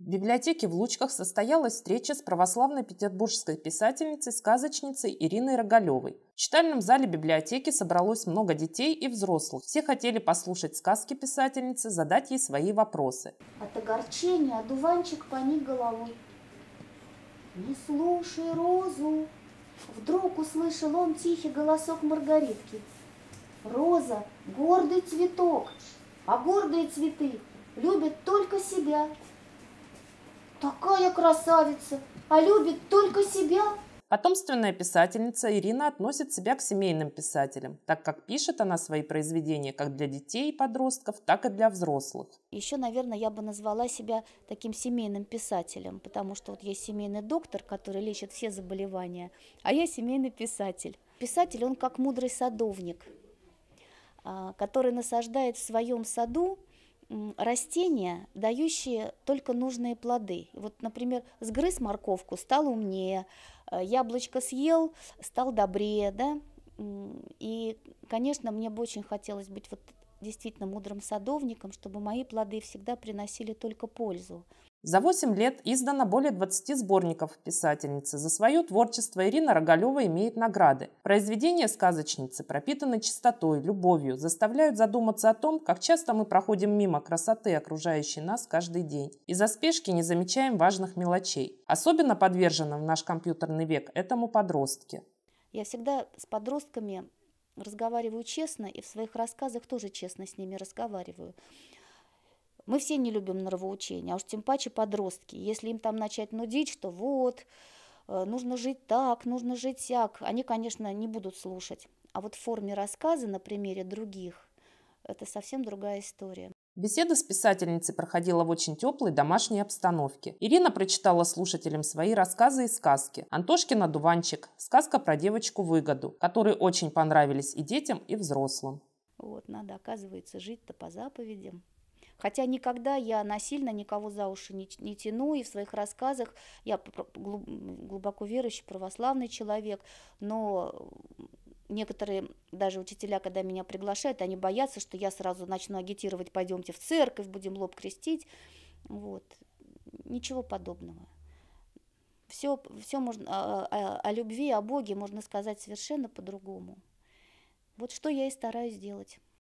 В библиотеке в Лучках состоялась встреча с православной петербургской писательницей-сказочницей Ириной Рогалевой. В читальном зале библиотеки собралось много детей и взрослых. Все хотели послушать сказки писательницы, задать ей свои вопросы. От огорчения одуванчик поник головой. «Не слушай розу!» Вдруг услышал он тихий голосок Маргаритки. «Роза — гордый цветок, а гордые цветы любят только себя!» Такая красавица, а любит только себя. Потомственная писательница Ирина относит себя к семейным писателям, так как пишет она свои произведения как для детей и подростков, так и для взрослых. Еще, наверное, я бы назвала себя таким семейным писателем, потому что вот есть семейный доктор, который лечит все заболевания, а я семейный писатель. Писатель, он как мудрый садовник, а, который насаждает в своем саду растения, дающие только нужные плоды. Вот, например, сгрыз морковку, стал умнее, э, яблочко съел, стал добрее, да. И, конечно, мне бы очень хотелось быть вот действительно мудрым садовником, чтобы мои плоды всегда приносили только пользу. За 8 лет издано более 20 сборников писательницы. За свое творчество Ирина Рогалева имеет награды. Произведения сказочницы пропитаны чистотой, любовью, заставляют задуматься о том, как часто мы проходим мимо красоты, окружающей нас каждый день. Из-за спешки не замечаем важных мелочей. Особенно подвержены в наш компьютерный век этому подростки. Я всегда с подростками разговариваю честно и в своих рассказах тоже честно с ними разговариваю. Мы все не любим нравоучения, а уж тем паче подростки. Если им там начать нудить, что вот, э, нужно жить так, нужно жить сяк, они, конечно, не будут слушать. А вот в форме рассказа на примере других – это совсем другая история. Беседа с писательницей проходила в очень теплой домашней обстановке. Ирина прочитала слушателям свои рассказы и сказки. Антошкина «Дуванчик», сказка про девочку-выгоду, которые очень понравились и детям, и взрослым. Вот, надо, оказывается, жить-то по заповедям. Хотя никогда я насильно никого за уши не, не тяну, и в своих рассказах я глубоко верующий православный человек, но некоторые даже учителя, когда меня приглашают, они боятся, что я сразу начну агитировать, пойдемте в церковь, будем лоб крестить. Вот. Ничего подобного. Все, все можно, о, а, о, а, о любви, о Боге можно сказать совершенно по-другому. Вот что я и стараюсь делать.